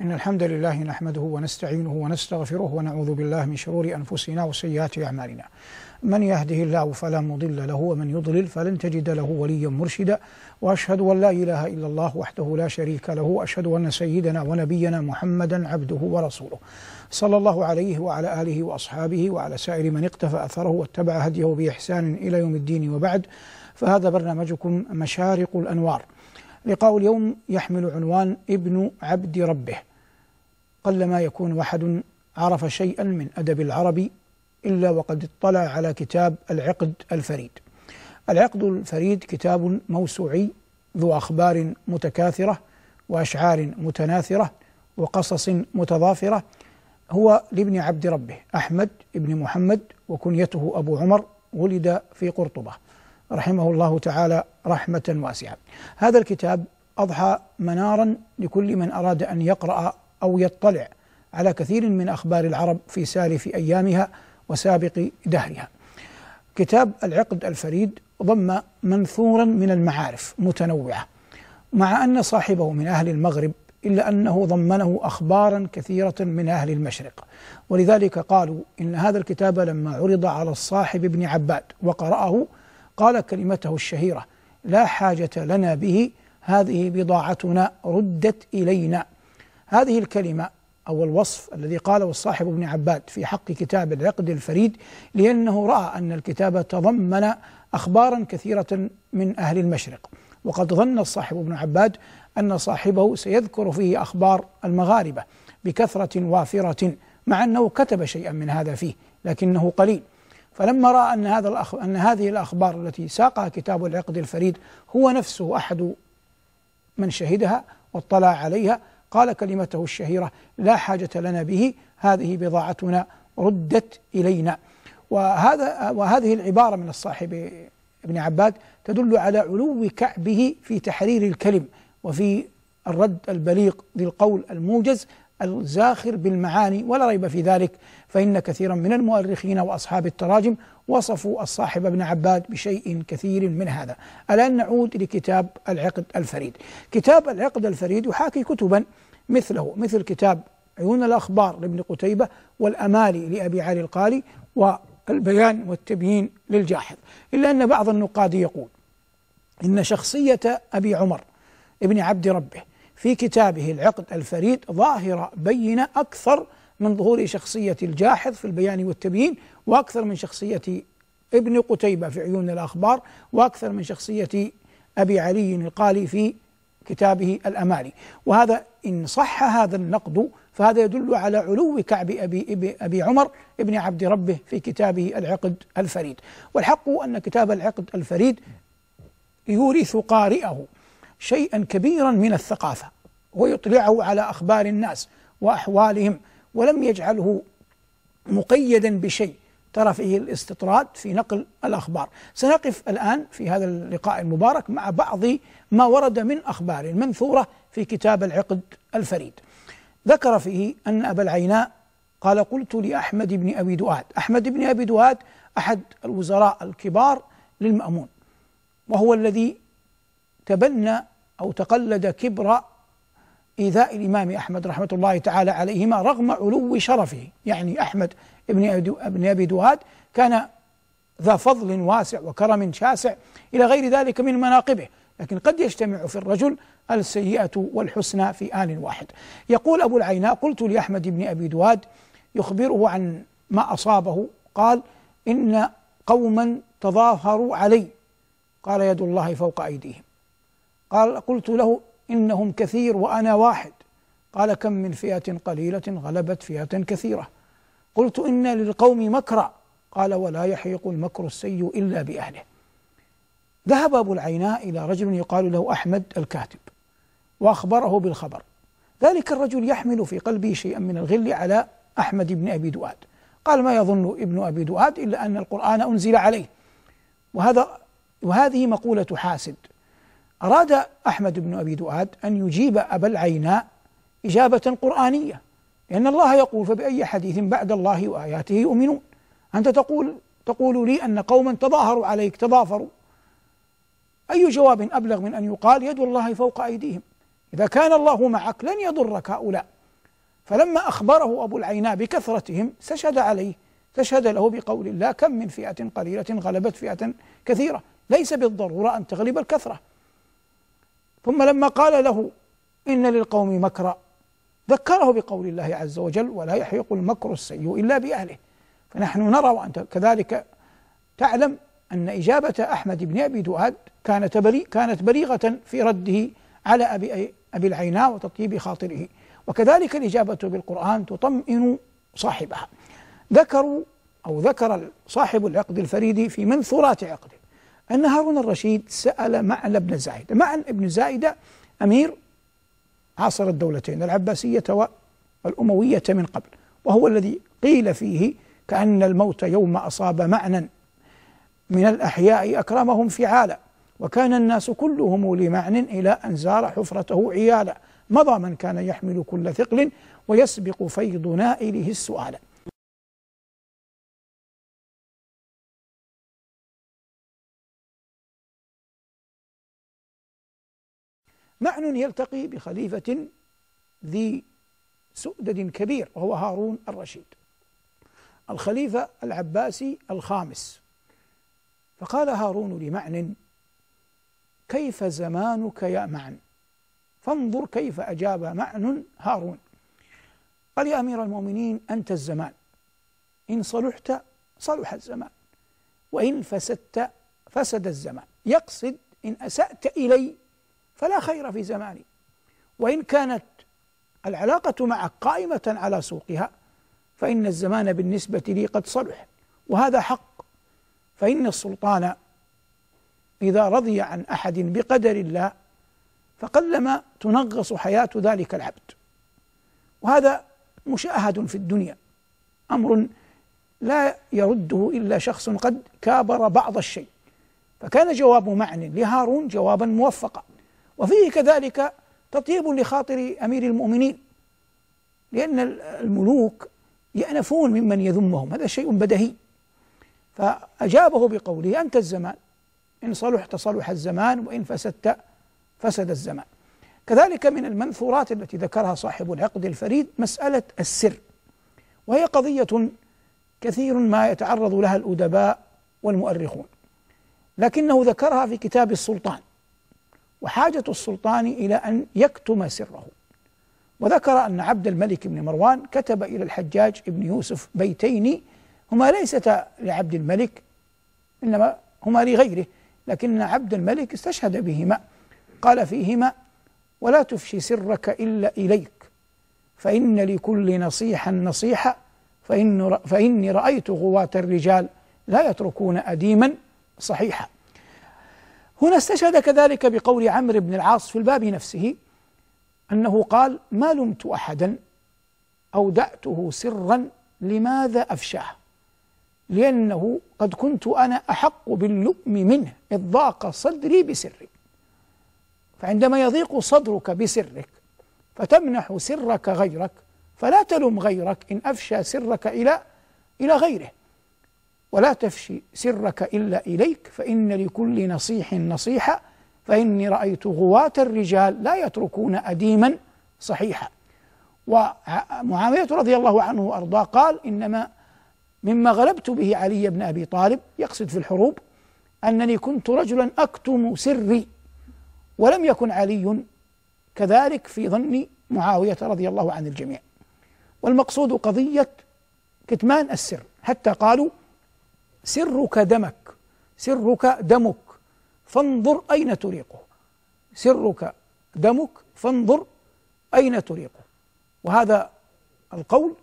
إن الحمد لله نحمده ونستعينه ونستغفره ونعوذ بالله من شرور أنفسنا وسيئات أعمالنا من يهده الله فلا مضل له ومن يضلل فلن تجد له وليا مرشدا وأشهد أن لا إله إلا الله وحده لا شريك له وأشهد أن سيدنا ونبينا محمدا عبده ورسوله صلى الله عليه وعلى آله وأصحابه وعلى سائر من اقتفى أثره واتبع هديه بإحسان إلى يوم الدين وبعد فهذا برنامجكم مشارق الأنوار لقاء اليوم يحمل عنوان ابن عبد ربه قلما يكون أحد عرف شيئا من أدب العرب إلا وقد اطلع على كتاب العقد الفريد العقد الفريد كتاب موسوعي ذو أخبار متكاثرة وأشعار متناثرة وقصص متضافرة هو لابن عبد ربه أحمد بن محمد وكنيته أبو عمر ولد في قرطبة رحمه الله تعالى رحمة واسعة هذا الكتاب أضحى منارا لكل من أراد أن يقرأ أو يطلع على كثير من أخبار العرب في سالف أيامها وسابق دهرها كتاب العقد الفريد ضم منثورا من المعارف متنوعة مع أن صاحبه من أهل المغرب إلا أنه ضمنه أخبارا كثيرة من أهل المشرق ولذلك قالوا إن هذا الكتاب لما عرض على الصاحب ابن عباد وقرأه قال كلمته الشهيرة لا حاجة لنا به هذه بضاعتنا ردت إلينا هذه الكلمة أو الوصف الذي قاله الصاحب ابن عباد في حق كتاب العقد الفريد لأنه رأى أن الكتاب تضمن أخبارا كثيرة من أهل المشرق وقد ظن الصاحب ابن عباد أن صاحبه سيذكر فيه أخبار المغاربة بكثرة وافرة مع أنه كتب شيئا من هذا فيه لكنه قليل فلما رأى أن هذا الأخ... أن هذه الأخبار التي ساقها كتاب العقد الفريد هو نفسه أحد من شهدها واطلع عليها قال كلمته الشهيرة لا حاجة لنا به هذه بضاعتنا ردت إلينا وهذا وهذه العبارة من الصاحب ابن عباد تدل على علو كعبه في تحرير الكلم وفي الرد البليغ للقول الموجز الزاخر بالمعاني ولا ريب في ذلك فإن كثيرا من المؤرخين وأصحاب التراجم وصفوا الصاحب ابن عباد بشيء كثير من هذا الآن نعود لكتاب العقد الفريد كتاب العقد الفريد يحاكي كتبا مثله مثل كتاب عيون الأخبار لابن قتيبة والأمالي لأبي علي القالي والبيان والتبيين للجاحظ إلا أن بعض النقاد يقول إن شخصية أبي عمر ابن عبد ربه في كتابه العقد الفريد ظاهرة بينة أكثر من ظهور شخصية الجاحظ في البيان والتبيين وأكثر من شخصية ابن قتيبة في عيون الأخبار وأكثر من شخصية أبي علي القالي في كتابه الأمالي وهذا إن صح هذا النقد فهذا يدل على علو كعب أبي, أبي عمر ابن عبد ربه في كتابه العقد الفريد والحق أن كتاب العقد الفريد يورث قارئه شيئا كبيرا من الثقافة ويطلعه على أخبار الناس وأحوالهم ولم يجعله مقيدا بشيء ترى فيه الاستطراد في نقل الأخبار سنقف الآن في هذا اللقاء المبارك مع بعض ما ورد من أخبار منثورة في كتاب العقد الفريد ذكر فيه أن أبا العيناء قال قلت لأحمد بن أبي دؤاد أحمد بن أبي دؤاد أحد الوزراء الكبار للمأمون وهو الذي تبنى أو تقلد كبر إيذاء الإمام أحمد رحمة الله تعالى عليهما رغم علو شرفه يعني أحمد ابن أبي دواد كان ذا فضل واسع وكرم شاسع إلى غير ذلك من مناقبه لكن قد يجتمع في الرجل السيئة والحسنى في آن واحد يقول أبو العيناء قلت لأحمد بن أبي دواد يخبره عن ما أصابه قال إن قوما تظاهروا علي قال يد الله فوق أيديهم قال قلت له إنهم كثير وأنا واحد قال كم من فئة قليلة غلبت فئة كثيرة قلت إن للقوم مكرا قال ولا يحيق المكر السيء إلا بأهله ذهب أبو العيناء إلى رجل يقال له أحمد الكاتب وأخبره بالخبر ذلك الرجل يحمل في قلبه شيئا من الغل على أحمد بن أبي دؤاد قال ما يظن ابن أبي دؤاد إلا أن القرآن أنزل عليه وهذا وهذه مقولة حاسد أراد أحمد بن أبي دؤاد أن يجيب أبا العيناء إجابة قرآنية لأن الله يقول فبأي حديث بعد الله وآياته يؤمنون أنت تقول تقول لي أن قوما تظاهروا عليك تظافروا أي جواب أبلغ من أن يقال يد الله فوق أيديهم إذا كان الله معك لن يضرك هؤلاء فلما أخبره أبو العيناء بكثرتهم استشهد عليه استشهد له بقول الله كم من فئة قليلة غلبت فئة كثيرة ليس بالضرورة أن تغلب الكثرة ثم لما قال له إن للقوم مكرا ذكره بقول الله عز وجل ولا يحيق المكر السيء إلا بأهله فنحن نرى وأنت كذلك تعلم أن إجابة أحمد بن أبي دؤاد كانت بلي كانت بليغة في رده على أبي أبي العيناء وتطيب خاطره وكذلك الإجابة بالقرآن تطمئن صاحبها ذكروا أو ذكر صاحب العقد الفريدي في منثورات عقده أن هارون الرشيد سأل معل بن زايدة معل بن زايدة أمير عاصر الدولتين العباسية والأموية من قبل وهو الذي قيل فيه كأن الموت يوم أصاب معنا من الأحياء أكرمهم فعالا وكان الناس كلهم لمعن إلى أن زار حفرته عيالا مضى من كان يحمل كل ثقل ويسبق فيض نائله السؤال معن يلتقي بخليفة ذي سؤدد كبير وهو هارون الرشيد الخليفة العباسي الخامس فقال هارون لمعن كيف زمانك يا معن فانظر كيف أجاب معن هارون قال يا أمير المؤمنين أنت الزمان إن صلحت صلح الزمان وإن فسدت فسد الزمان يقصد إن أسأت إلي فلا خير في زماني وإن كانت العلاقة معك قائمة على سوقها فإن الزمان بالنسبة لي قد صلح وهذا حق فإن السلطان إذا رضي عن أحد بقدر الله فقلما تنغص حياة ذلك العبد وهذا مشاهد في الدنيا أمر لا يرده إلا شخص قد كابر بعض الشيء فكان جواب معن لهارون جوابا موفقا وفيه كذلك تطيب لخاطر أمير المؤمنين لأن الملوك يأنفون ممن يذمهم هذا شيء بدهي فأجابه بقوله أنت الزمان إن صلحت صلح الزمان وإن فسدت فسد الزمان كذلك من المنثورات التي ذكرها صاحب العقد الفريد مسألة السر وهي قضية كثير ما يتعرض لها الأدباء والمؤرخون لكنه ذكرها في كتاب السلطان وحاجة السلطان إلى أن يكتم سره وذكر أن عبد الملك بن مروان كتب إلى الحجاج بن يوسف بيتين هما ليستا لعبد الملك إنما هما لغيره لكن عبد الملك استشهد بهما قال فيهما ولا تفشي سرك إلا إليك فإن لكل نصيحا نصيحة فإن فإني رأيت غواة الرجال لا يتركون أديما صحيحا هنا استشهد كذلك بقول عمرو بن العاص في الباب نفسه أنه قال ما لمت أحدا أودعته سرا لماذا أفشاه لأنه قد كنت أنا أحق باللؤم منه إذ ضاق صدري بسري فعندما يضيق صدرك بسرك فتمنح سرك غيرك فلا تلم غيرك إن أفشى سرك إلى إلى غيره ولا تفشي سرك إلا إليك فإن لكل نصيح نصيحة فإني رأيت غواة الرجال لا يتركون أديما صحيحا ومعاوية رضي الله عنه وأرضاه قال إنما مما غلبت به علي بن أبي طالب يقصد في الحروب أنني كنت رجلا أكتم سري ولم يكن علي كذلك في ظن معاوية رضي الله عن الجميع والمقصود قضية كتمان السر حتى قالوا سرك دمك سرك دمك فانظر أين تريقه سرك دمك فانظر أين تريقه وهذا القول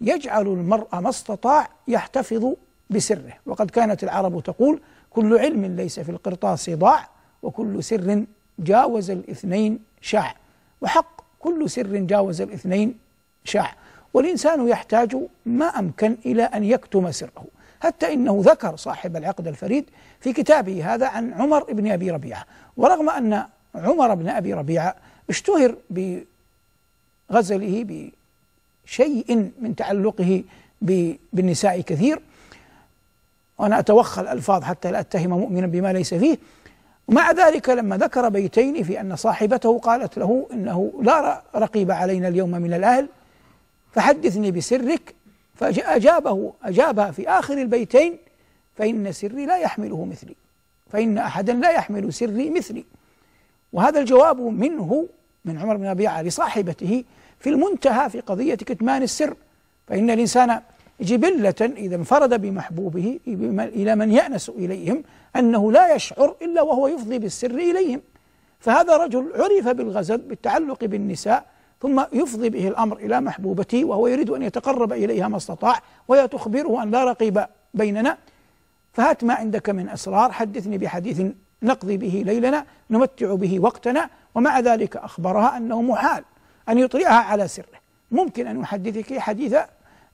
يجعل المرء ما استطاع يحتفظ بسره وقد كانت العرب تقول كل علم ليس في القرطاس ضاع وكل سر جاوز الاثنين شاع وحق كل سر جاوز الاثنين شاع والإنسان يحتاج ما أمكن إلى أن يكتم سره حتى إنه ذكر صاحب العقد الفريد في كتابه هذا عن عمر بن أبي ربيعة ورغم أن عمر بن أبي ربيعة اشتهر بغزله بشيء من تعلقه بالنساء كثير وأنا أتوخى الألفاظ حتى لا أتهم مؤمنا بما ليس فيه ومع ذلك لما ذكر بيتين في أن صاحبته قالت له إنه لا رقيب علينا اليوم من الأهل فحدثني بسرك فأجابه أجابها في آخر البيتين فإن سري لا يحمله مثلي فإن أحدا لا يحمل سري مثلي وهذا الجواب منه من عمر بن أبي ربيعة صاحبته في المنتهى في قضية كتمان السر فإن الإنسان جبلة إذا انفرد بمحبوبه إلى من يأنس إليهم أنه لا يشعر إلا وهو يفضي بالسر إليهم فهذا رجل عرف بالغزل بالتعلق بالنساء ثم يفضي به الأمر إلى محبوبته وهو يريد أن يتقرب إليها ما استطاع وهي تخبره أن لا رقيب بيننا فهات ما عندك من أسرار حدثني بحديث نقضي به ليلنا نمتع به وقتنا ومع ذلك أخبرها أنه محال أن يطلعها على سره ممكن أن يحدثك حديث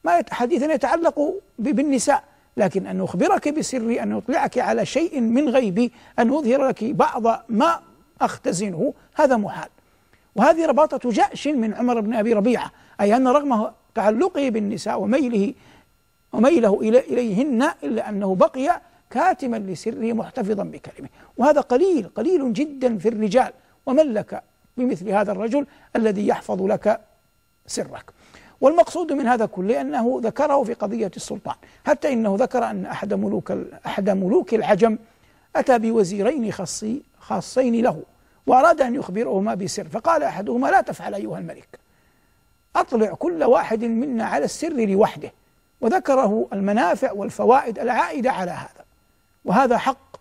ما حديثا يتعلق بالنساء لكن أن أخبرك بسري أن أطلعك على شيء من غيبي أن أظهر لك بعض ما أختزنه هذا محال وهذه رباطة جأش من عمر بن أبي ربيعة أي أن رغم تعلقه بالنساء وميله وميله إليهن إلا أنه بقي كاتما لسره محتفظا بكلمه وهذا قليل قليل جدا في الرجال ومن لك بمثل هذا الرجل الذي يحفظ لك سرك والمقصود من هذا كله أنه ذكره في قضية السلطان حتى إنه ذكر أن أحد ملوك أحد ملوك العجم أتى بوزيرين خاصين له وأراد أن يخبرهما بسر فقال أحدهما لا تفعل أيها الملك أطلع كل واحد منا على السر لوحده وذكره المنافع والفوائد العائدة على هذا وهذا حق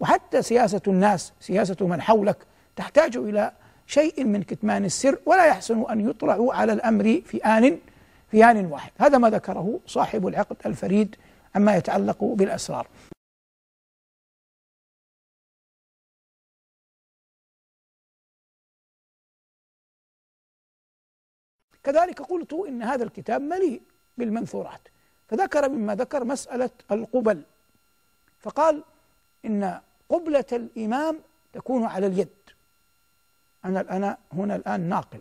وحتى سياسة الناس سياسة من حولك تحتاج إلى شيء من كتمان السر ولا يحسن أن يطلعوا على الأمر في آن في آن واحد هذا ما ذكره صاحب العقد الفريد عما يتعلق بالأسرار كذلك قلت إن هذا الكتاب مليء بالمنثورات فذكر مما ذكر مسألة القبل فقال إن قبلة الإمام تكون على اليد أنا أنا هنا الآن ناقل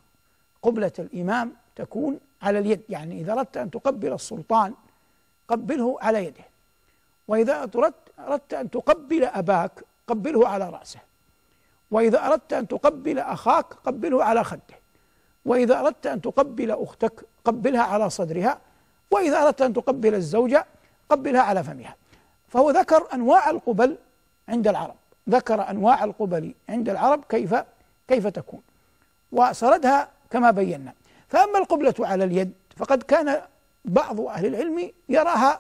قبلة الإمام تكون على اليد يعني إذا أردت أن تقبل السلطان قبله على يده وإذا أردت أن تقبل أباك قبله على رأسه وإذا أردت أن تقبل أخاك قبله على خده وإذا أردت أن تقبل أختك قبلها على صدرها وإذا أردت أن تقبل الزوجة قبلها على فمها فهو ذكر أنواع القبل عند العرب ذكر أنواع القبل عند العرب كيف كيف تكون وسردها كما بينا فأما القبلة على اليد فقد كان بعض أهل العلم يراها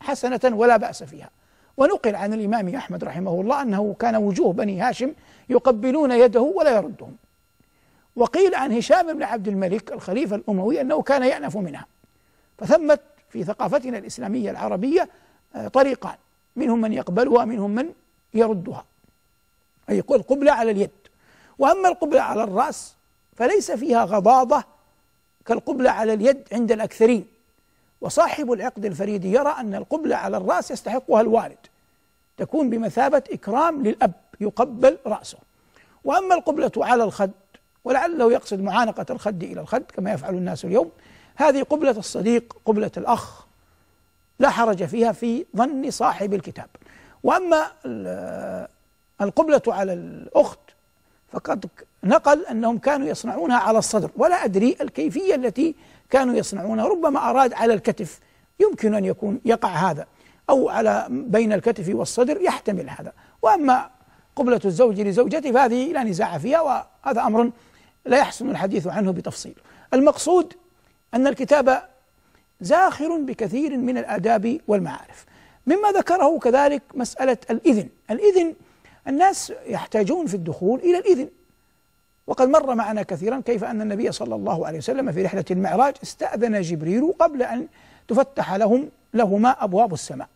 حسنة ولا بأس فيها ونقل عن الإمام أحمد رحمه الله أنه كان وجوه بني هاشم يقبلون يده ولا يردهم وقيل عن هشام بن عبد الملك الخليفة الأموي أنه كان يأنف منها فثمت في ثقافتنا الإسلامية العربية آه، طريقان منهم من يقبلها منهم من يردها أي القبلة على اليد وأما القبلة على الرأس فليس فيها غضاضة كالقبلة على اليد عند الأكثرين وصاحب العقد الفريد يرى أن القبلة على الرأس يستحقها الوالد تكون بمثابة إكرام للأب يقبل رأسه وأما القبلة على الخد ولعله يقصد معانقة الخد إلى الخد كما يفعل الناس اليوم هذه قبلة الصديق قبلة الأخ لا حرج فيها في ظن صاحب الكتاب وأما القبلة على الأخت فقد نقل أنهم كانوا يصنعونها على الصدر ولا أدري الكيفية التي كانوا يصنعونها ربما أراد على الكتف يمكن أن يكون يقع هذا أو على بين الكتف والصدر يحتمل هذا وأما قبلة الزوج لزوجته فهذه لا نزاع فيها وهذا أمر لا يحسن الحديث عنه بتفصيل المقصود أن الكتاب زاخر بكثير من الآداب والمعارف مما ذكره كذلك مسألة الإذن الإذن الناس يحتاجون في الدخول إلى الإذن وقد مر معنا كثيرا كيف أن النبي صلى الله عليه وسلم في رحلة المعراج استأذن جبريل قبل أن تفتح لهم لهما أبواب السماء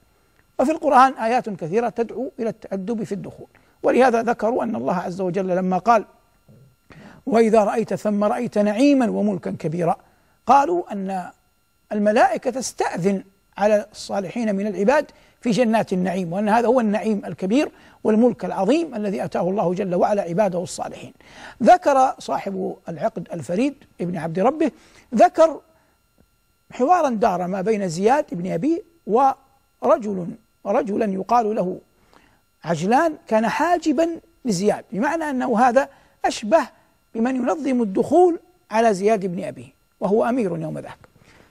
وفي القرآن آيات كثيرة تدعو إلى التأدب في الدخول ولهذا ذكروا أن الله عز وجل لما قال وإذا رأيت ثم رأيت نعيما وملكا كبيرا قالوا أن الملائكة تستأذن على الصالحين من العباد في جنات النعيم وأن هذا هو النعيم الكبير والملك العظيم الذي أتاه الله جل وعلا عباده الصالحين ذكر صاحب العقد الفريد ابن عبد ربه ذكر حوارا دار ما بين زياد ابن أبي ورجل رجلا يقال له عجلان كان حاجبا لزياد بمعنى أنه هذا أشبه بمن ينظم الدخول على زياد بن أبيه وهو أمير يوم ذاك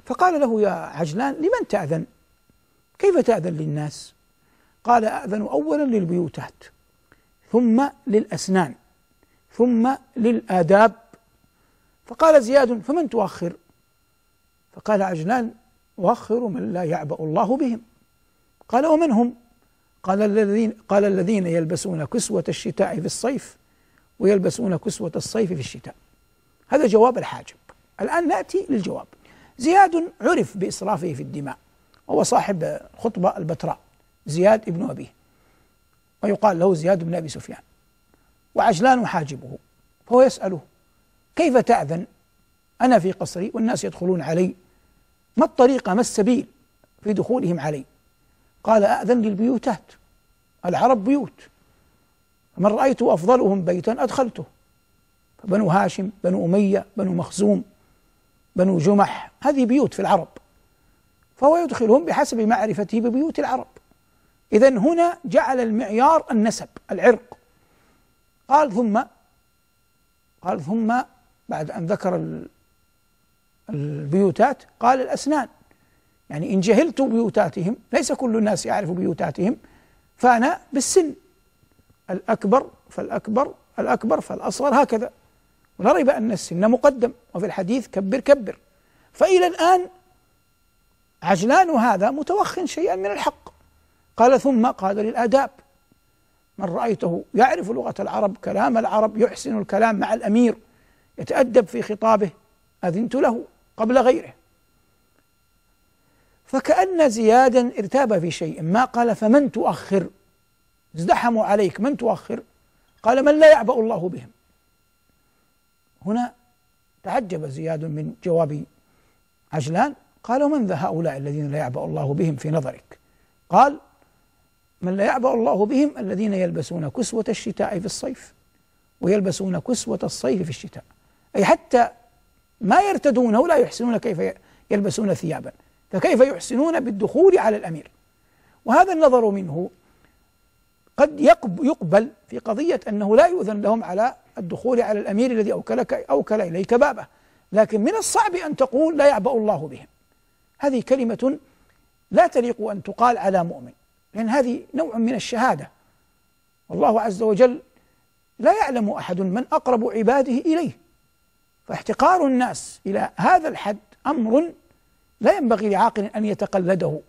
فقال له يا عجلان لمن تأذن كيف تأذن للناس قال أأذن أولا للبيوتات ثم للأسنان ثم للآداب فقال زياد فمن تؤخر فقال عجلان أؤخر من لا يعبأ الله بهم قال ومن هم قال الذين قال الذين يلبسون كسوة الشتاء في الصيف ويلبسون كسوة الصيف في الشتاء هذا جواب الحاجب الآن نأتي للجواب زياد عرف بإسرافه في الدماء وهو صاحب خطبة البتراء زياد ابن أبيه ويقال له زياد بن أبي سفيان وعجلان حاجبه فهو يسأله كيف تأذن أنا في قصري والناس يدخلون علي ما الطريقة ما السبيل في دخولهم علي قال أأذن للبيوتات العرب بيوت من رأيت أفضلهم بيتا أدخلته بنو هاشم بنو أمية بنو مخزوم بنو جمح هذه بيوت في العرب فهو يدخلهم بحسب معرفته ببيوت العرب إذا هنا جعل المعيار النسب العرق قال ثم قال ثم بعد أن ذكر البيوتات قال الأسنان يعني إن جهلت بيوتاتهم ليس كل الناس يعرف بيوتاتهم فأنا بالسن الأكبر فالأكبر الأكبر فالأصغر هكذا ولا ريب أن السن مقدم وفي الحديث كبر كبر فإلى الآن عجلان هذا متوخ شيئا من الحق قال ثم قال للآداب من رأيته يعرف لغة العرب كلام العرب يحسن الكلام مع الأمير يتأدب في خطابه أذنت له قبل غيره فكأن زيادا ارتاب في شيء ما قال فمن تؤخر ازدحموا عليك من تؤخر قال من لا يعبأ الله بهم هنا تعجب زياد من جواب عجلان قال ومن ذا هؤلاء الذين لا يعبأ الله بهم في نظرك قال من لا يعبأ الله بهم الذين يلبسون كسوة الشتاء في الصيف ويلبسون كسوة الصيف في الشتاء أي حتى ما يرتدونه لا يحسنون كيف يلبسون ثيابا فكيف يحسنون بالدخول على الأمير وهذا النظر منه قد يقبل في قضية أنه لا يؤذن لهم على الدخول على الأمير الذي أوكلك أوكل إليك بابه لكن من الصعب أن تقول لا يعبأ الله بهم هذه كلمة لا تليق أن تقال على مؤمن لأن هذه نوع من الشهادة والله عز وجل لا يعلم أحد من أقرب عباده إليه فاحتقار الناس إلى هذا الحد أمر لا ينبغي لعاقل أن يتقلده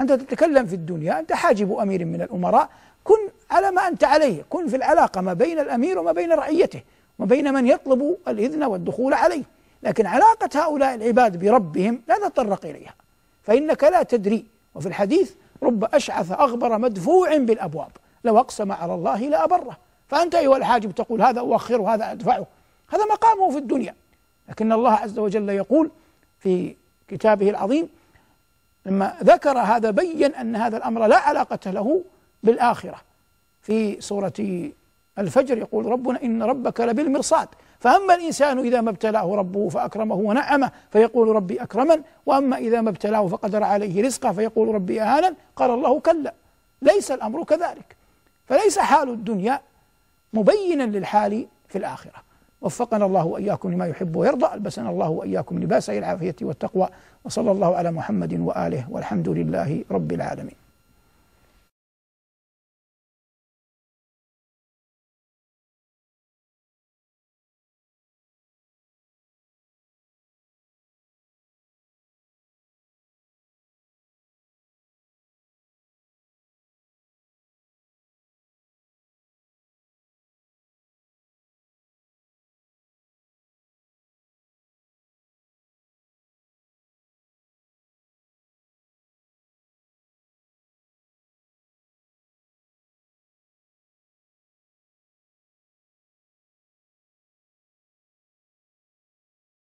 أنت تتكلم في الدنيا أنت حاجب أمير من الأمراء كن على ما أنت عليه كن في العلاقة ما بين الأمير وما بين رعيته وما بين من يطلب الإذن والدخول عليه لكن علاقة هؤلاء العباد بربهم لا نتطرق إليها فإنك لا تدري وفي الحديث رب أشعث أغبر مدفوع بالأبواب لو أقسم على الله لأبره فأنت أيها الحاجب تقول هذا أؤخره هذا أدفعه هذا مقامه في الدنيا لكن الله عز وجل يقول في كتابه العظيم لما ذكر هذا بين أن هذا الأمر لا علاقة له بالآخرة في سورة الفجر يقول ربنا إن ربك لبالمرصاد فأما الإنسان إذا ما ابتلاه ربه فأكرمه ونعمه فيقول ربي أكرمن وأما إذا ما ابتلاه فقدر عليه رزقه فيقول ربي أهانن قال الله كلا ليس الأمر كذلك فليس حال الدنيا مبينا للحال في الآخرة وفقنا الله وإياكم لما يحب ويرضى ألبسنا الله وإياكم لباس العافية والتقوى وصلى الله على محمد وآله والحمد لله رب العالمين